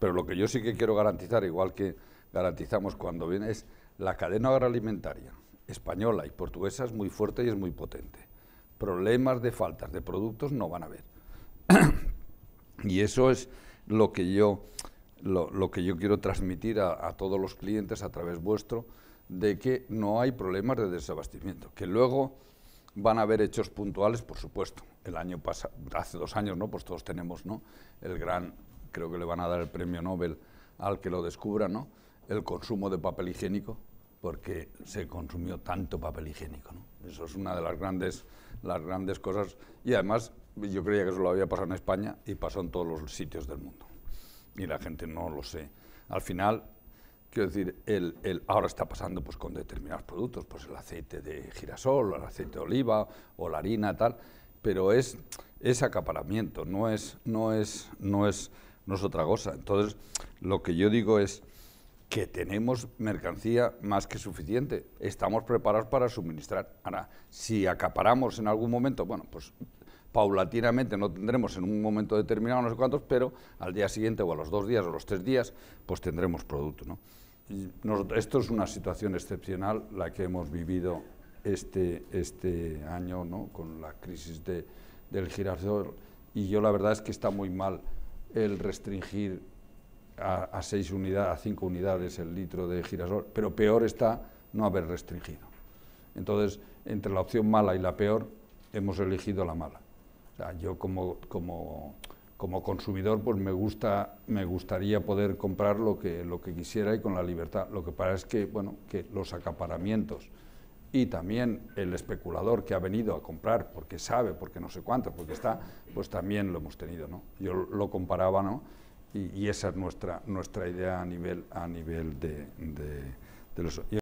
Pero lo que yo sí que quiero garantizar, igual que garantizamos cuando viene, es la cadena agroalimentaria española y portuguesa es muy fuerte y es muy potente. Problemas de faltas de productos no van a haber. y eso es lo que yo, lo, que yo quiero transmitir a, todos los clientes a través vuestro, de que no hay problemas de desabastecimiento. Que luego van a haber hechos puntuales, por supuesto. El año pasado, hace dos años, ¿no? Pues todos tenemos, ¿no? El gran creo que le van a dar el premio Nobel al que lo descubra, ¿no? el consumo de papel higiénico, porque se consumió tanto papel higiénico. ¿no? Eso es una de las grandes, las grandes cosas. Y además, yo creía que eso lo había pasado en España y pasó en todos los sitios del mundo. Y la gente no lo sé. Al final, quiero decir, el, el, ahora está pasando pues, con determinados productos, pues el aceite de girasol, el aceite de oliva o la harina, tal, pero es, es acaparamiento, no es, no es, no es no es otra cosa. Entonces, lo que yo digo es que tenemos mercancía más que suficiente. Estamos preparados para suministrar. Ahora, si acaparamos en algún momento, bueno, pues paulatinamente no tendremos en un momento determinado no sé cuántos, pero al día siguiente o a los dos días o los tres días, pues tendremos producto. ¿no? esto es una situación excepcional la que hemos vivido este, este año ¿no? con la crisis de, del girasol y yo la verdad es que está muy mal el restringir a, a unidades, a cinco unidades el litro de girasol, pero peor está no haber restringido. Entonces, entre la opción mala y la peor, hemos elegido la mala. yo como, consumidor, pues me, gusta, me gustaría poder comprar lo que, lo que quisiera y con la libertad. Lo que pasa es que, bueno, que los acaparamientos y también el especulador que ha venido a comprar porque sabe, porque no sé cuánto, porque está, pues también lo hemos tenido, ¿no? Yo lo comparaba, ¿no? Y, esa es nuestra, nuestra idea a nivel, a nivel de, de los...